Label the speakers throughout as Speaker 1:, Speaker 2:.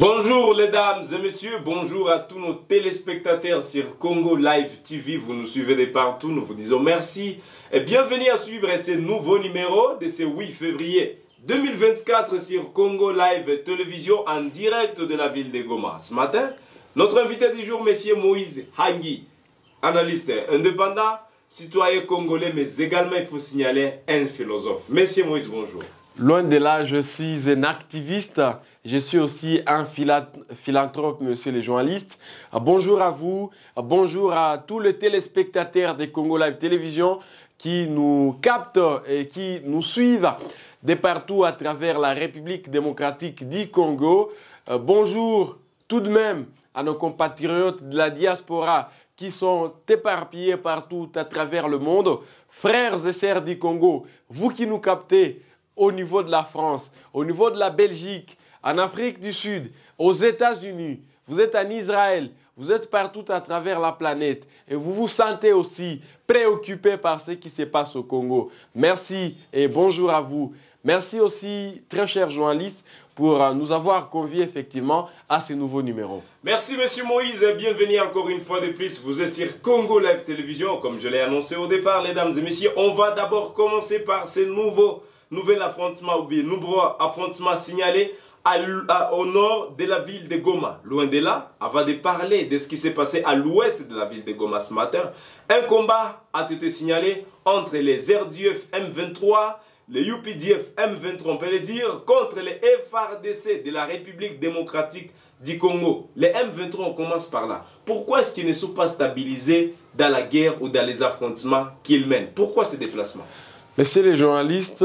Speaker 1: Bonjour les dames et messieurs, bonjour à tous nos téléspectateurs sur Congo Live TV. Vous nous suivez de partout, nous vous disons merci et bienvenue à suivre ce nouveau numéro de ce 8 février 2024 sur Congo Live Télévision en direct de la ville de Goma. Ce matin, notre invité du jour, Monsieur Moïse Hangi, analyste indépendant, citoyen congolais, mais également, il faut signaler, un philosophe. Monsieur Moïse, bonjour.
Speaker 2: Loin de là, je suis un activiste je suis aussi un philanthrope, monsieur le journaliste. Ah, bonjour à vous. Ah, bonjour à tous les téléspectateurs de Congo Live Télévision qui nous captent et qui nous suivent de partout à travers la République démocratique du Congo. Ah, bonjour tout de même à nos compatriotes de la diaspora qui sont éparpillés partout à travers le monde. Frères et sœurs du Congo, vous qui nous captez au niveau de la France, au niveau de la Belgique, en Afrique du Sud, aux États-Unis, vous êtes en Israël, vous êtes partout à travers la planète et vous vous sentez aussi préoccupé par ce qui se passe au Congo. Merci et bonjour à vous. Merci aussi, très cher journaliste, pour euh, nous avoir conviés effectivement à ce nouveau numéro.
Speaker 1: Merci Monsieur Moïse et bienvenue encore une fois de plus. Vous êtes sur Congo Live Télévision, comme je l'ai annoncé au départ, mesdames et messieurs. On va d'abord commencer par ce nouveau, nouvel affrontement ou bien nouveau affrontement signalé au nord de la ville de Goma. Loin de là, avant de parler de ce qui s'est passé à l'ouest de la ville de Goma ce matin, un combat a été signalé entre les RDF M23, les UPDF M23, on peut le dire, contre les FRDC de la République démocratique du Congo. Les M23, on commence par là. Pourquoi est-ce qu'ils ne sont pas stabilisés dans la guerre ou dans les affrontements qu'ils mènent Pourquoi ces déplacements
Speaker 2: Monsieur les journalistes,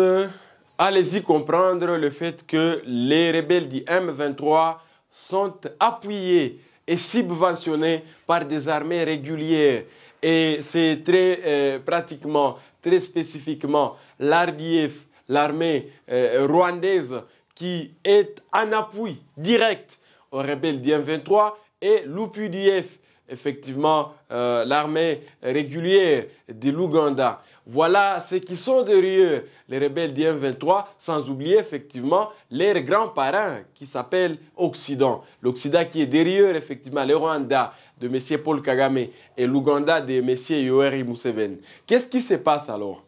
Speaker 2: allez-y comprendre le fait que les rebelles du M23 sont appuyés et subventionnés par des armées régulières. Et c'est très euh, pratiquement, très spécifiquement l'RDF, l'armée euh, rwandaise, qui est en appui direct aux rebelles du M23 et l'UPDF, effectivement euh, l'armée régulière de l'Ouganda. Voilà ceux qui sont derrière les rebelles d'IM23, sans oublier effectivement leurs grands-parents qui s'appellent Occident. L'Occident qui est derrière effectivement le Rwanda de M. Paul Kagame et l'Ouganda de M. Yoweri Museveni. Qu'est-ce qui se passe alors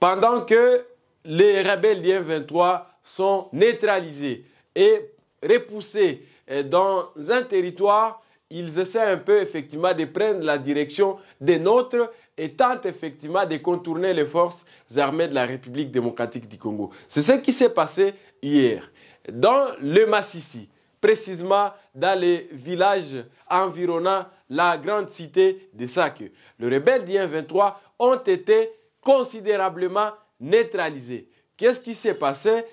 Speaker 2: Pendant que les rebelles d'IM23 sont neutralisés et repoussés eh, dans un territoire, ils essaient un peu effectivement de prendre la direction des nôtres et tente effectivement de contourner les forces armées de la République démocratique du Congo. C'est ce qui s'est passé hier dans le Massissi, précisément dans les villages environnant la grande cité de Sake. Les rebelles du 23 ont été considérablement neutralisés. Qu'est-ce qui s'est passé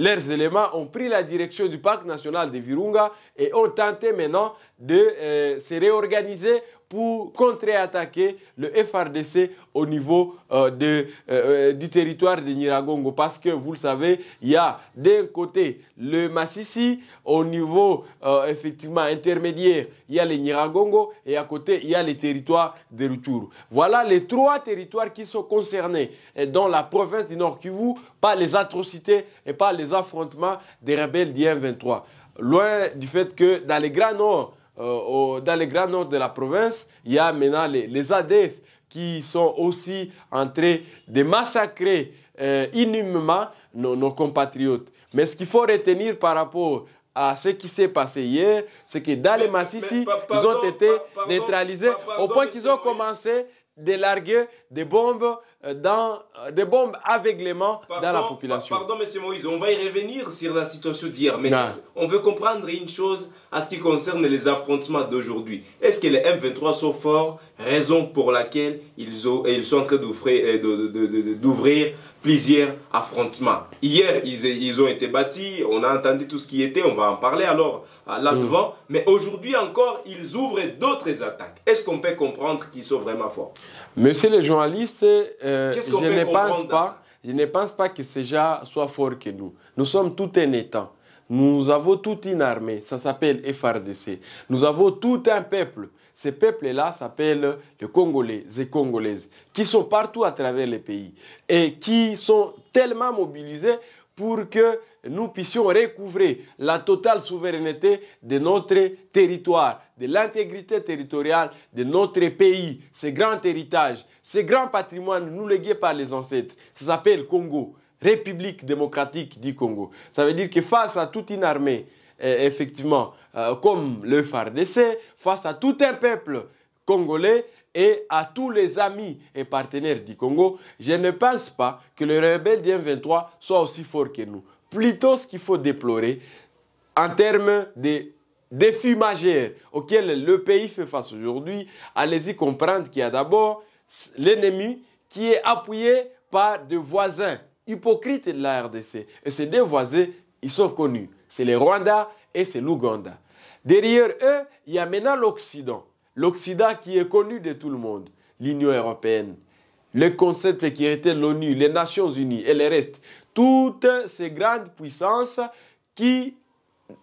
Speaker 2: leurs éléments ont pris la direction du parc national de Virunga et ont tenté maintenant de euh, se réorganiser pour contre-attaquer le FRDC au niveau euh, de, euh, euh, du territoire de Niragongo. Parce que vous le savez, il y a d'un côté le Massissi, au niveau effectivement intermédiaire, il y a les Niragongo et à côté, il y a les territoires de Rutshuru. Voilà les trois territoires qui sont concernés dans la province du Nord Kivu par les atrocités et par les affrontements des rebelles d'IM23. Loin du fait que dans les grands nord, euh, dans le grand nord de la province, il y a maintenant les, ADF qui sont aussi en train de massacrer euh, inhumement nos, compatriotes. Mais ce qu'il faut retenir par rapport à ce qui s'est passé hier, c'est que dans les massifs, ils ont été neutralisés au point qu'ils ont commencé de larguer des bombes euh, dans euh, des bombes aveuglément dans la population. Pardon,
Speaker 1: monsieur Moïse, on va y
Speaker 2: revenir sur la situation
Speaker 1: d'hier, mais on veut comprendre une chose à ce qui concerne les affrontements d'aujourd'hui. Est-ce que les M23 sont forts Raison pour laquelle ils, ont, ils sont en train d'ouvrir, euh, d'ouvrir plusieurs affrontements. Hier, ils, ont été bâtis, on a entendu tout ce qui était, on va en parler alors euh, là-devant. Mm. Mais aujourd'hui encore, ils ouvrent d'autres attaques. Est-ce qu'on peut comprendre qu'ils sont vraiment forts
Speaker 2: Monsieur le journaliste, euh, je ne pense pas. Je ne pense pas que ces gens soient forts que nous. Nous sommes tout un État. Nous avons toute une armée, ça s'appelle FRDC. Nous avons tout un peuple ces peuples-là s'appellent les Congolais et Congolaises, qui sont partout à travers les pays et qui sont tellement mobilisés pour que nous puissions recouvrer la totale souveraineté de notre territoire, de l'intégrité territoriale de notre pays, ces grands héritages, ces grands patrimoines nous légué par les ancêtres. Ça s'appelle Congo, République démocratique du Congo. Ça veut dire que face à toute une armée effectivement, euh, comme le FARDC, face à tout un peuple congolais et à tous les amis et partenaires du Congo, je ne pense pas que le rebelle du 23 soit aussi fort que nous. Plutôt, ce qu'il faut déplorer en termes de défis majeurs auxquels le pays fait face aujourd'hui, allez-y comprendre qu'il y a d'abord l'ennemi qui est appuyé par des voisins hypocrites de la RDC. Et ces deux voisins, ils sont connus c'est le Rwanda et c'est l'Ouganda. Derrière eux, il y a maintenant l'Occident. L'Occident qui est connu de tout le monde, l'Union européenne, le Conseil de sécurité de l'ONU, les Nations unies et les reste. Toutes ces grandes puissances qui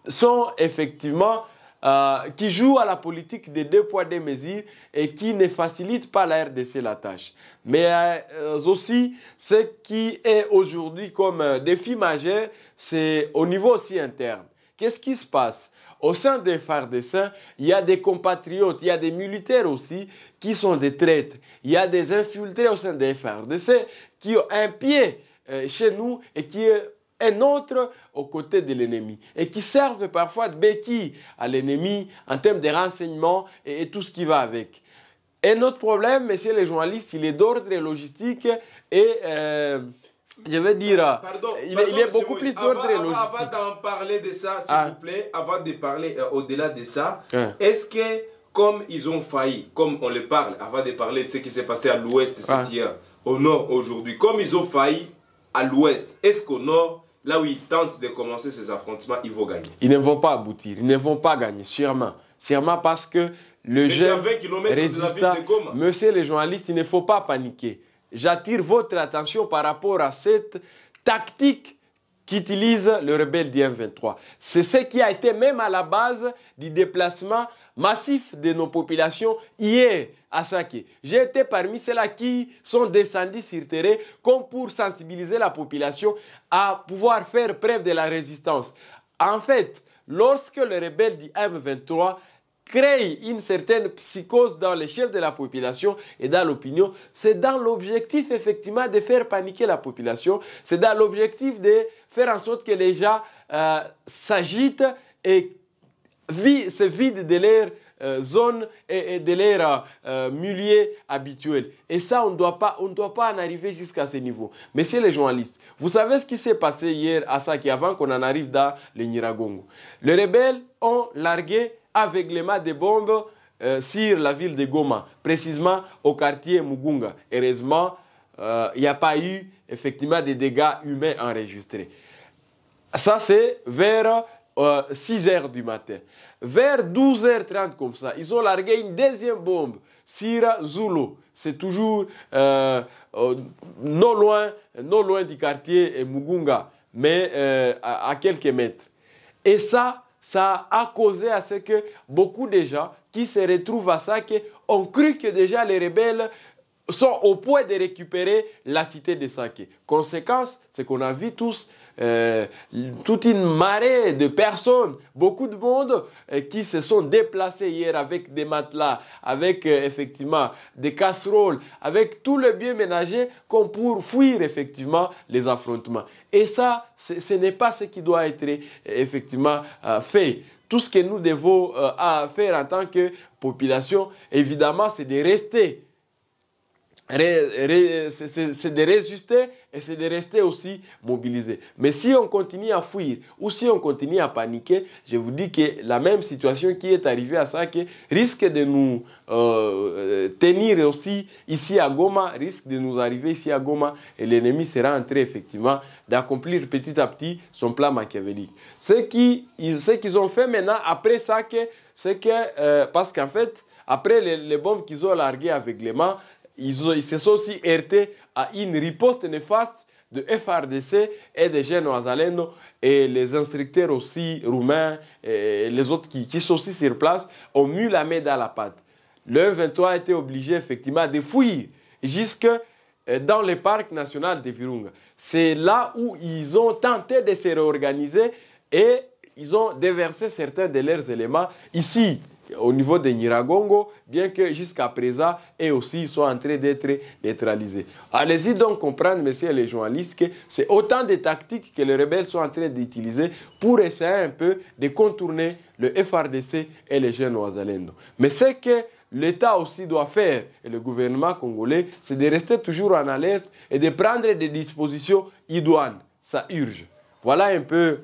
Speaker 2: sont effectivement euh, qui joue à la politique des deux poids, deux mesures et qui ne facilite pas la RDC la tâche. Mais euh, aussi, ce qui est aujourd'hui comme euh, défi majeur, c'est au niveau aussi interne. Qu'est-ce qui se passe au sein des FARDC, il y a des compatriotes, il y a des militaires aussi qui sont des traîtres. Il y a des infiltrés au sein des FARDC qui ont un pied chez nous et qui un autre aux côtés de l'ennemi et qui servent parfois de béquille à l'ennemi en termes de renseignements et, tout ce qui va avec. Un autre problème, messieurs les journalistes, il est d'ordre logistique et euh, je vais dire, pardon,
Speaker 1: il, est beaucoup plus d'ordre logistique. Avant d'en parler de ça, s'il ah. vous plaît, avant
Speaker 2: de parler euh, au-delà de ça, ah. est-ce que comme ils
Speaker 1: ont failli, comme on le parle, avant de parler de ce qui s'est passé à l'ouest ah. au nord aujourd'hui, comme ils ont failli à l'ouest, est-ce qu'au nord, là où ils tentent de commencer ces affrontements, ils vont gagner.
Speaker 2: Ils ne vont pas aboutir, ils ne vont pas gagner, sûrement. Sûrement parce que le jeu résultat... Monsieur les journalistes, il ne faut pas paniquer. J'attire votre attention par rapport à cette tactique qu'utilise le rebelle du 23 C'est ce qui a été même à la base du déplacement massif de nos populations y à assaqué. J'ai été parmi ceux-là qui sont descendus sur terre comme pour sensibiliser la population à pouvoir faire preuve de la résistance. En fait, lorsque le rebelle du M23 crée une certaine psychose dans les chefs de la population et dans l'opinion, c'est dans l'objectif effectivement de faire paniquer la population, c'est dans l'objectif de faire en sorte que les gens euh, s'agitent et se vide de leur euh, zone et, de leur euh, milieu habituel. Et ça, on ne doit pas, on doit pas en arriver jusqu'à ce niveau. Messieurs les journalistes, vous savez ce qui s'est passé hier à Saki avant qu'on en arrive dans le Niragongo. Les rebelles ont largué avec les mâts des bombes euh, sur la ville de Goma, précisément au quartier Mugunga. Heureusement, euh, il n'y a pas eu effectivement des dégâts humains enregistrés. Ça, c'est vers 6h euh, du matin. Vers 12h30 comme ça, ils ont largué une deuxième bombe Sira Zulu. C'est toujours euh, euh, non, loin, non loin du quartier Mugunga, mais à, quelques mètres. Et ça, ça a causé à ce que beaucoup de gens qui se retrouvent à ça, ont cru que déjà les rebelles sont au point de récupérer la cité de Sake. Conséquence, c'est qu'on a vu tous euh, toute une marée de personnes, beaucoup de monde euh, qui se sont déplacés hier avec des matelas, avec euh, effectivement des casseroles, avec tout le bien ménager qu'on pour fuir effectivement les affrontements. Et ça, ce n'est pas ce qui doit être effectivement fait tout ce que nous devons à faire en tant que population, évidemment, c'est de rester c'est de résister et c'est de rester aussi mobilisé. Mais si on continue à fuir ou si on continue à paniquer, je vous dis que la même situation qui est arrivée à Sake risque de nous euh, tenir aussi ici à Goma, risque de nous arriver ici à Goma et l'ennemi sera en train effectivement d'accomplir petit à petit son plan machiavélique. Ce qu'ils ont fait maintenant après Sake, c'est que, euh, parce qu'en fait, après les, bombes qu'ils ont larguées avec les mains, ils, se sont aussi heurtés à une riposte néfaste de FRDC et de jeunes et les instructeurs aussi roumains et les autres qui, sont aussi sur place ont mis la main dans la pâte. Le 23 a été obligé effectivement de fuir jusque euh, dans le parc national de Virunga. C'est là où ils ont tenté de se réorganiser et ils ont déversé certains de leurs éléments ici au niveau de Niragongo, bien que jusqu'à présent, et aussi, ils sont en train d'être neutralisés. Allez-y donc comprendre, messieurs les journalistes, que c'est autant de tactiques que les rebelles sont en train d'utiliser pour essayer un peu de contourner le FRDC et les jeunes Oisalendo. Mais ce que l'État aussi doit faire, et le gouvernement congolais, c'est de rester toujours en alerte et de prendre des dispositions idoines. Ça urge. Voilà un peu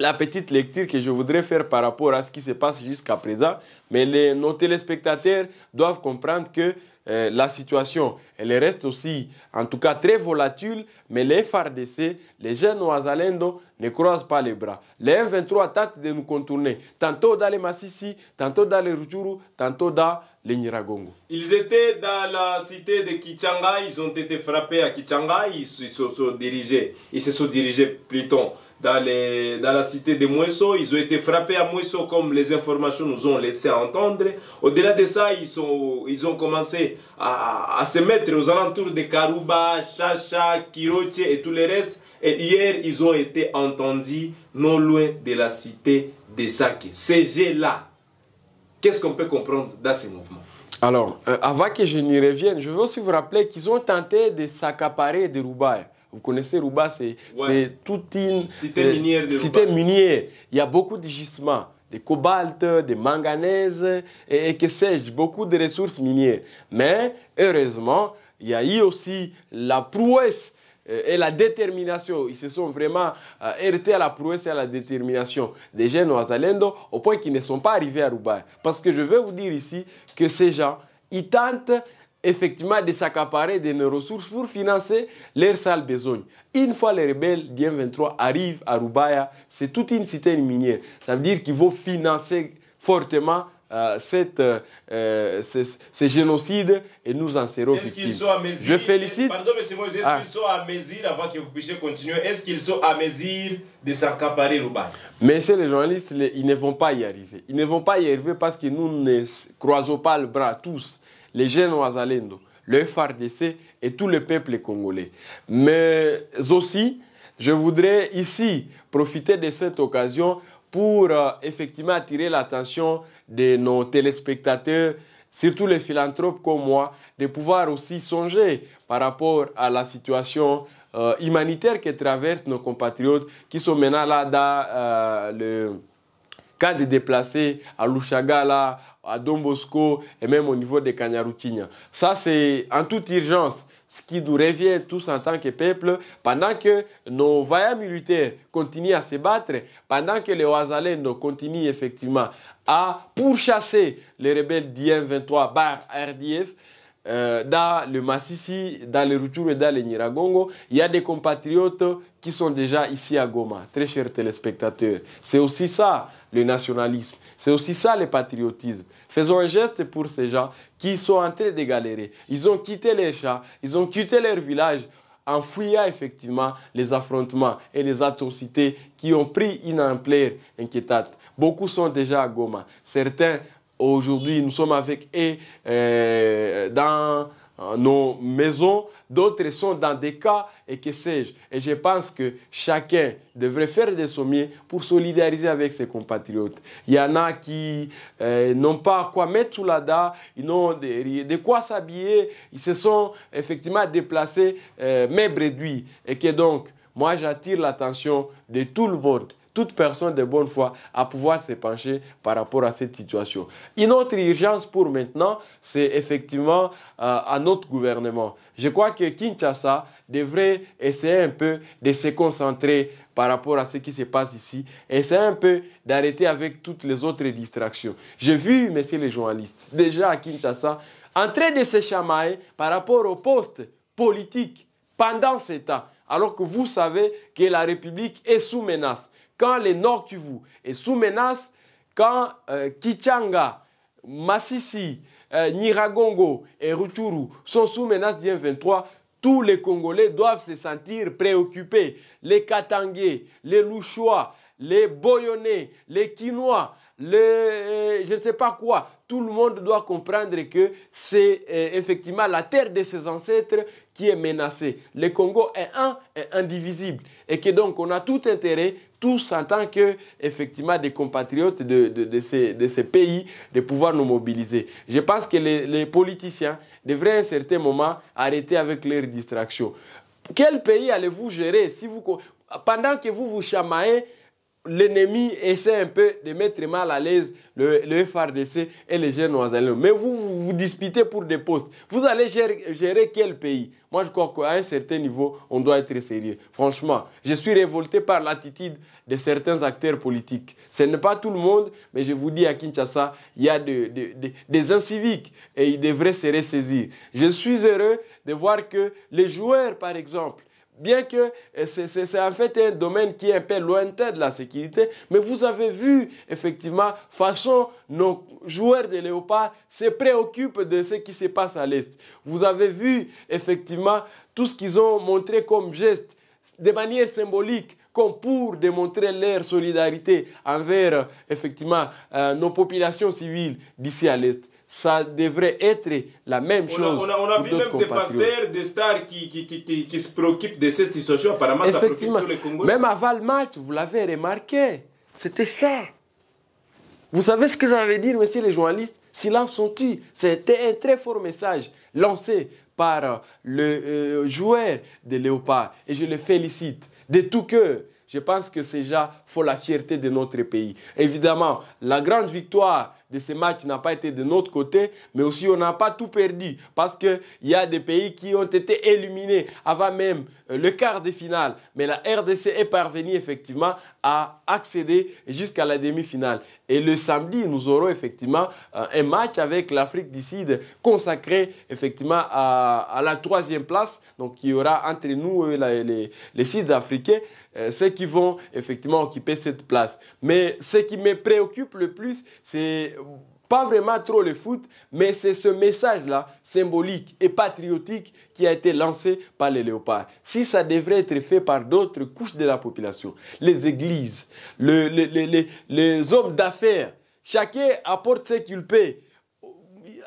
Speaker 2: la petite lecture que je voudrais faire par rapport à ce qui se passe jusqu'à présent, mais les, nos téléspectateurs doivent comprendre que euh, la situation, elle reste aussi, en tout cas, très volatile, mais les FARDC, les jeunes Oazalendo ne croisent pas les bras. Les m 23 tentent de nous contourner, tantôt dans les Massissi, tantôt dans les Rujuru, tantôt dans les Niragongo.
Speaker 1: Ils étaient dans la cité de Kichanga, ils ont été frappés à Kichanga, ils se sont dirigés, ils se sont dirigés plutôt dans, la cité de Mouesso, Ils ont été frappés à Mouesso, comme les informations nous ont laissé entendre. Au-delà de ça, ils, ont commencé à, se mettre aux alentours de Karuba, Chacha, Kiroche et tous les restes. Et hier, ils ont été entendus non loin de la cité de Sake. Ces là qu'est-ce qu'on peut comprendre dans ces mouvements
Speaker 2: alors, euh, avant que je n'y revienne, je veux aussi vous rappeler qu'ils ont tenté de s'accaparer de Roubaix. Vous connaissez Rouba, c'est toute une cité euh, minière. Il y a beaucoup de gisements, de cobalt, de manganèse et, que sais-je, beaucoup de ressources minières. Mais heureusement, il y a eu aussi la prouesse euh, et la détermination. Ils se sont vraiment euh, à la prouesse et à la détermination des jeunes Oazalendo au point qu'ils ne sont pas arrivés à rouba Parce que je vais vous dire ici que ces gens, ils tentent effectivement de s'accaparer de nos ressources pour financer leurs sales besoins. Une fois les rebelles d'IM23 arrivent à Rubaya, c'est toute une cité minière. Ça veut dire qu'ils vont financer fortement euh, cette, euh, euh, ce, génocide et nous en serons victimes. Je félicite. Pardon,
Speaker 1: mais est-ce ce ah. qu'ils sont à mesure, avant que vous puissiez continuer, est-ce qu'ils sont à mesure de s'accaparer Rubaya
Speaker 2: Messieurs les journalistes, ils ne vont pas y arriver. Ils ne vont pas y arriver parce que nous ne croisons pas le bras tous les jeunes Oisalendo, le FRDC et tout le peuple congolais. Mais aussi, je voudrais ici profiter de cette occasion pour euh, effectivement attirer l'attention de nos téléspectateurs, surtout les philanthropes comme moi, de pouvoir aussi songer par rapport à la situation euh, humanitaire que traversent nos compatriotes qui sont maintenant là dans euh, le cas de déplacés à Lushagala, à Dombosco et même au niveau de Kanyarutinya. Ça, c'est en toute urgence ce qui nous revient tous en tant que peuple, pendant que nos vaillants militaires continuent à se battre, pendant que les Oazalènes continuent effectivement à pourchasser les rebelles d'IM23 bar RDF, euh, dans le Massissi, dans le Rutshuru et dans le Niragongo, il y a des compatriotes qui sont déjà ici à Goma, très chers téléspectateurs. C'est aussi ça le nationalisme, c'est aussi ça le patriotisme. Faisons un geste pour ces gens qui sont en train de galérer. Ils ont quitté les chats, ils ont quitté leur village en fuyant effectivement les affrontements et les atrocités qui ont pris une ampleur inquiétante. Beaucoup sont déjà à Goma. Certains, aujourd'hui, nous sommes avec eux euh, dans Hein, nos maisons, d'autres sont dans des cas et que sais-je. Et je pense que chacun devrait faire des sommiers pour solidariser avec ses compatriotes. Il y en a qui euh, n'ont pas quoi mettre sous la dent, ils n'ont de, quoi s'habiller, ils se sont effectivement déplacés, euh, mais réduits. Et que donc, moi j'attire l'attention de tout le monde toute personne de bonne foi à pouvoir se pencher par rapport à cette situation. Une autre urgence pour maintenant, c'est effectivement euh, à notre gouvernement. Je crois que Kinshasa devrait essayer un peu de se concentrer par rapport à ce qui se passe ici. Et c'est un peu d'arrêter avec toutes les autres distractions. J'ai vu, messieurs les journalistes, déjà à Kinshasa, entrer de ses chamailler par rapport au poste politique pendant ce temps, alors que vous savez que la République est sous menace quand les Nord Kivu est sous menace, quand euh, Kichanga, Massisi, euh, Niragongo et Ruturu sont sous menace d'IM23, tous les Congolais doivent se sentir préoccupés. Les Katangais, les Louchois, les Boyonnais, les Quinois, euh, je ne sais pas quoi, tout le monde doit comprendre que c'est effectivement la terre de ses ancêtres qui est menacée. Le Congo est un, est indivisible. Et que donc on a tout intérêt tous en tant que effectivement des compatriotes de, de, ces, pays de pouvoir nous mobiliser. Je pense que les, politiciens devraient à un certain moment arrêter avec leurs distractions. Quel pays allez-vous gérer si vous pendant que vous vous chamaillez l'ennemi essaie un peu de mettre mal à l'aise le, le, FRDC et les jeunes oiseaux. Mais vous, vous, disputez pour des postes. Vous allez gérer, quel pays Moi, je crois qu'à un certain niveau, on doit être sérieux. Franchement, je suis révolté par l'attitude de certains acteurs politiques. Ce n'est pas tout le monde, mais je vous dis à Kinshasa, il y a des inciviques et ils devraient se ressaisir. Je suis heureux de voir que les joueurs, par exemple, bien que euh, c'est en fait un domaine qui est un peu lointain de la sécurité, mais vous avez vu effectivement façon nos joueurs de Léopard se préoccupent de ce qui se passe à l'Est. Vous avez vu effectivement tout ce qu'ils ont montré comme geste de manière symbolique comme pour démontrer leur solidarité envers effectivement euh, nos populations civiles d'ici à l'Est ça devrait être la même chose. On a, vu même des pasteurs,
Speaker 1: des stars qui, qui, qui, qui, se préoccupent de cette situation. Apparemment, ça préoccupe tous les Congolais.
Speaker 2: Même avant le match, vous l'avez remarqué, c'était fait Vous savez ce que ça veut dire, messieurs les journalistes Silence sont ils C'était un très fort message lancé par euh, le euh, joueur de Léopard. Et je le félicite de tout cœur. Je pense que ces gens font la fierté de notre pays. Évidemment, la grande victoire de ces matchs n'a pas été de notre côté, mais aussi on n'a pas tout perdu parce qu'il y a des pays qui ont été éliminés avant même euh, le quart de finale. Mais la RDC est parvenue effectivement à accéder jusqu'à la demi-finale. Et le samedi, nous aurons effectivement euh, un match avec l'Afrique du Sud consacré effectivement à, la troisième place. Donc il y aura entre nous et euh, les, les africains ceux qui vont effectivement occuper cette place. Mais ce qui me préoccupe le plus, c'est pas vraiment trop le foot, mais c'est ce message-là symbolique et patriotique qui a été lancé par les léopards. Si ça devrait être fait par d'autres couches de la population, les églises, le, les hommes d'affaires, chacun apporte ce qu'il peut.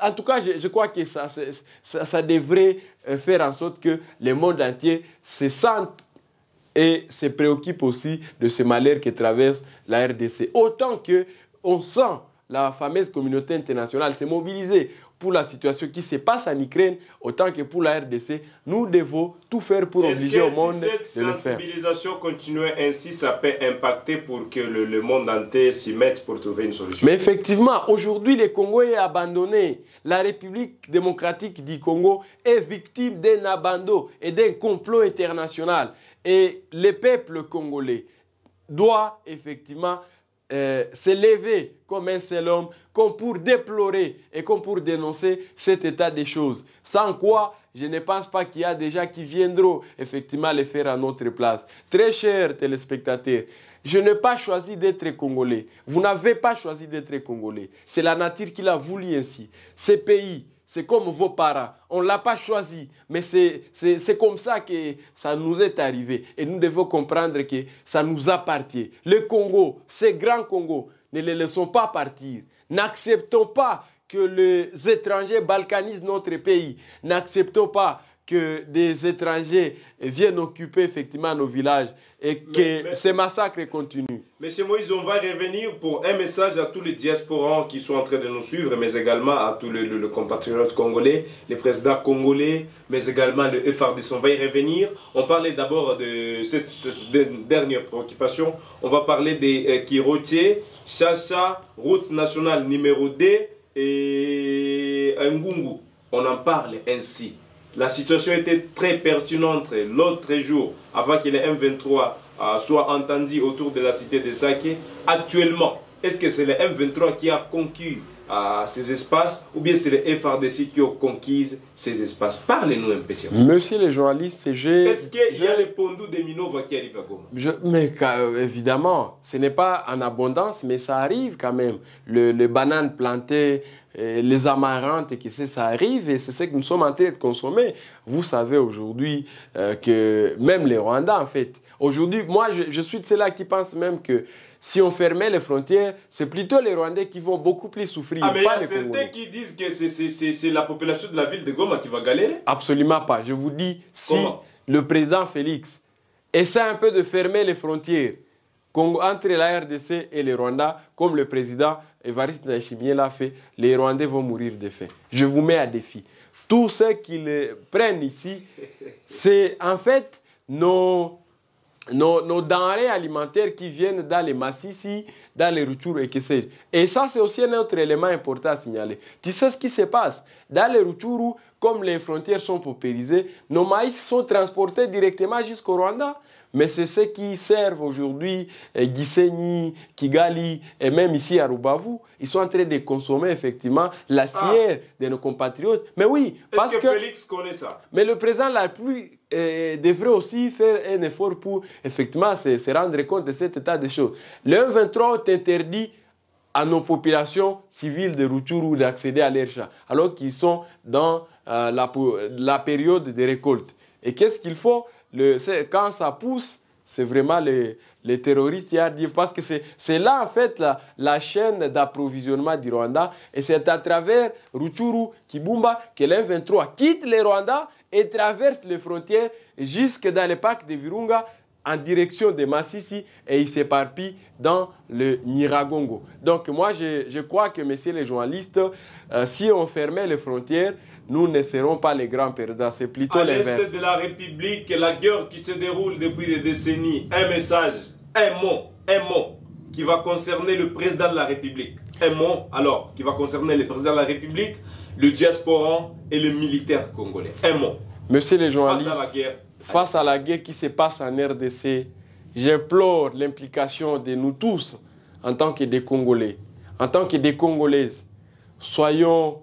Speaker 2: En tout cas, je, crois que ça, ça, devrait euh, faire en sorte que le monde entier se sente et se préoccupe aussi de ce malheur qui traverse la RDC. Autant que on sent la fameuse communauté internationale s'est mobilisée pour la situation qui se passe en Ukraine, autant que pour la RDC, nous devons tout faire pour obliger au monde si cette de le
Speaker 1: sensibilisation continue ainsi, ça peut impacter pour que le, monde
Speaker 2: entier s'y mette pour trouver une solution. Mais effectivement, aujourd'hui, le Congo est abandonné. La République démocratique du Congo est victime d'un abandon et d'un complot international. Et le peuple congolais doit effectivement euh, se lever comme un seul homme, comme pour déplorer et comme pour dénoncer cet état des choses. Sans quoi, je ne pense pas qu'il y a déjà qui viendront effectivement le faire à notre place. Très cher téléspectateurs, je n'ai pas choisi d'être congolais. Vous n'avez pas choisi d'être congolais. C'est la nature qui l'a voulu ainsi. Ces pays, c'est comme vos parents. On ne l'a pas choisi, mais c'est comme ça que ça nous est arrivé. Et nous devons comprendre que ça nous appartient. Le Congo, ces grands Congo, ne les laissons pas partir. N'acceptons pas que les étrangers balkanisent notre pays. N'acceptons pas que des étrangers viennent occuper effectivement nos villages et que ces massacres continuent.
Speaker 1: Monsieur Moïse, on va revenir pour un message à tous les diasporans qui sont en train de nous suivre, mais également à tous les, compatriotes congolais, les présidents congolais, mais également le FRDC. On va y revenir. On parlait d'abord de cette, dernière préoccupation. On va parler des euh, Chacha, route nationale numéro 2 et Ngungu. On en parle ainsi. La situation était très pertinente l'autre jour, avant que les M23 soit euh, soient autour de la cité de Saké. Actuellement, est-ce que c'est le M23 qui a conquis à ces espaces ou bien c'est les FRDC qui ont conquis ces espaces Parlez-nous un peu
Speaker 2: Monsieur le journaliste, j'ai... Est-ce
Speaker 1: qu'il y a les pondous de Minova qui arrivent à Goma
Speaker 2: Mais euh, évidemment, ce n'est pas en abondance, mais ça arrive quand même. Le, les bananes plantées, euh, les amarantes, qui ça arrive et c'est ce que nous sommes en train de consommer. Vous savez aujourd'hui euh, que même les Rwandais, en fait, aujourd'hui, moi je, je suis de ceux-là qui pensent même que si on fermait les frontières, c'est plutôt les Rwandais qui vont beaucoup plus souffrir. Ah, mais il y a certains
Speaker 1: qui disent que c'est
Speaker 2: la population de la ville de Goma qui va galérer Absolument pas. Je vous dis, si le président Félix essaie un peu de fermer les frontières entre la RDC et les Rwanda, comme le président Evariste Ndayishimiye l'a fait, les Rwandais vont mourir de faim. Je vous mets à défi. Tout ce qu'ils prennent ici, c'est en fait nos nos, denrées alimentaires qui viennent dans les massifs, dans les routures, et que sais-je. Et ça, c'est aussi un autre élément important à signaler. Tu sais ce qui se passe Dans les routures, comme les frontières sont paupérisées, nos maïs sont transportés directement jusqu'au Rwanda. Mais c'est ce qui servent aujourd'hui à eh, Gisenyi, Kigali et même ici à Rubavu. Ils sont en train de consommer effectivement la ah. de nos compatriotes. Mais oui, parce que, que Félix connaît ça. Mais le président l'a plus devrait aussi faire un effort pour effectivement se, rendre compte de cet état de choses. Le 23 interdit à nos populations civiles de Ruchuru d'accéder à leur alors qu'ils sont dans euh, la, période de récolte. Et qu'est-ce qu'il faut Quand ça pousse, c'est vraiment les, terroristes qui arrivent parce que c'est là en fait la, chaîne d'approvisionnement du Rwanda et c'est à travers Ruchuru, Kibumba que les 23 quitte le Rwanda et traverse les frontières jusque dans le parc de Virunga en direction de Massissi et il s'éparpille dans le Niragongo. Donc moi, je, crois que, messieurs les journalistes, euh, si on fermait les frontières, nous ne serons pas les grands perdants, c'est plutôt l'inverse. À l'est
Speaker 1: de la République, la guerre qui se déroule depuis des décennies, un message, un mot, un mot qui va concerner le président de la République. Un mot, alors, qui va concerner le président de la République le diasporan et le militaire congolais. Un mot.
Speaker 2: Monsieur les journalistes, face à la guerre, face à la guerre qui se passe en RDC, j'implore l'implication de nous tous en tant que des Congolais, en tant que des Congolaises. Soyons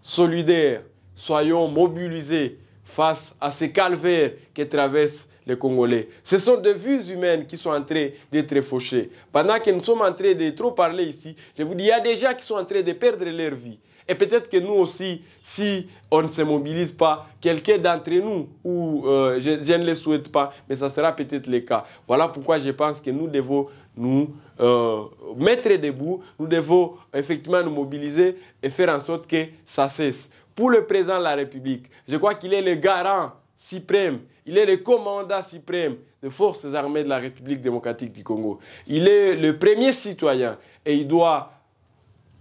Speaker 2: solidaires, soyons mobilisés face à ces calvaires que traversent les Congolais. Ce sont des vues humaines qui sont en train d'être fauchées. Pendant que nous sommes en train de trop parler ici, je vous dis, il y a des gens qui sont en train de perdre leur vie. Et peut-être que nous aussi, si on ne se mobilise pas, quelqu'un d'entre nous, ou euh, je, ne le souhaite pas, mais ça sera peut-être le cas. Voilà pourquoi je pense que nous devons nous euh, mettre debout, nous devons effectivement nous mobiliser et faire en sorte que ça cesse. Pour le président de la République, je crois qu'il est le garant suprême, il est le commandant suprême des forces armées de la République démocratique du Congo. Il est le premier citoyen et il doit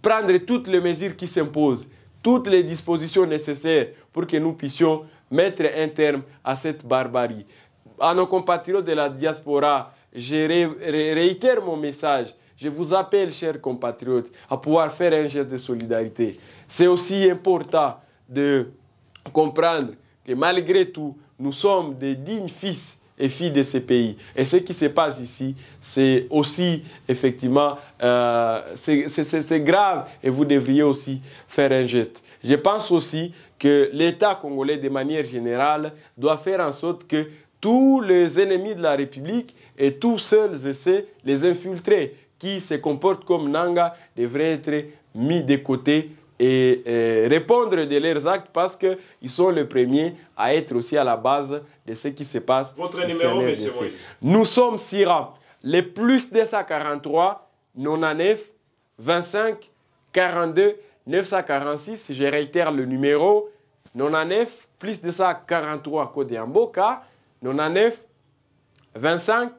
Speaker 2: prendre toutes les mesures qui s'imposent, toutes les dispositions nécessaires pour que nous puissions mettre un terme à cette barbarie. À nos compatriotes de la diaspora, je réitère mon message. Je vous appelle, chers compatriotes, à pouvoir faire un geste de solidarité. C'est aussi important de comprendre que malgré tout, nous sommes des dignes fils et filles de ces pays. Et ce qui se passe ici, c'est aussi effectivement, euh, c'est grave et vous devriez aussi faire un geste. Je pense aussi que l'État congolais, de manière générale, doit faire en sorte que tous les ennemis de la République et tous seuls et ceux, les infiltrés qui se comportent comme Nanga devraient être mis de côté et répondre de leurs actes parce qu'ils sont les premiers à être aussi à la base de ce qui se passe. Votre numéro, monsieur. Nous sommes SIRA, les plus de 243, 99, 25, 42, 946. Je réitère le numéro 99, plus de 243, Code d'Amboka, 99, 25,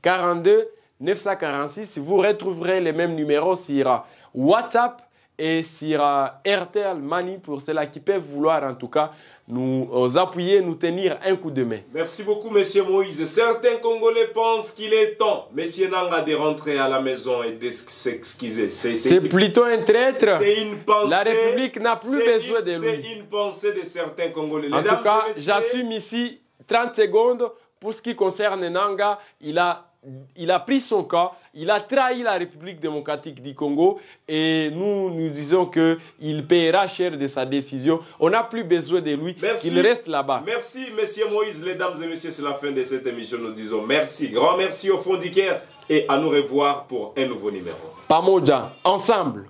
Speaker 2: 42, 946. Vous retrouverez les mêmes numéros SIRA. WhatsApp et sur RTL Mani pour ceux qui peuvent vouloir en tout cas nous euh, appuyer, nous tenir un coup de main.
Speaker 1: Merci beaucoup, Monsieur Moïse. Certains Congolais pensent qu'il est temps, Monsieur Nanga, de rentrer à la maison et de s'excuser. C'est plutôt un traître. Une la République n'a plus besoin de lui. C'est une pensée de certains Congolais. En tout cas, j'assume
Speaker 2: ici 30 secondes. Pour ce qui concerne Nanga, il a il a pris son cas, il a trahi la République démocratique du Congo et nous nous disons que il paiera cher de sa décision. On n'a plus besoin de lui, il reste là-bas.
Speaker 1: Merci messieurs Moïse, les dames et messieurs, c'est la fin de cette émission. Nous disons merci, grand merci au fond du Caire et à nous revoir pour un nouveau numéro.
Speaker 2: Pamoja, ensemble.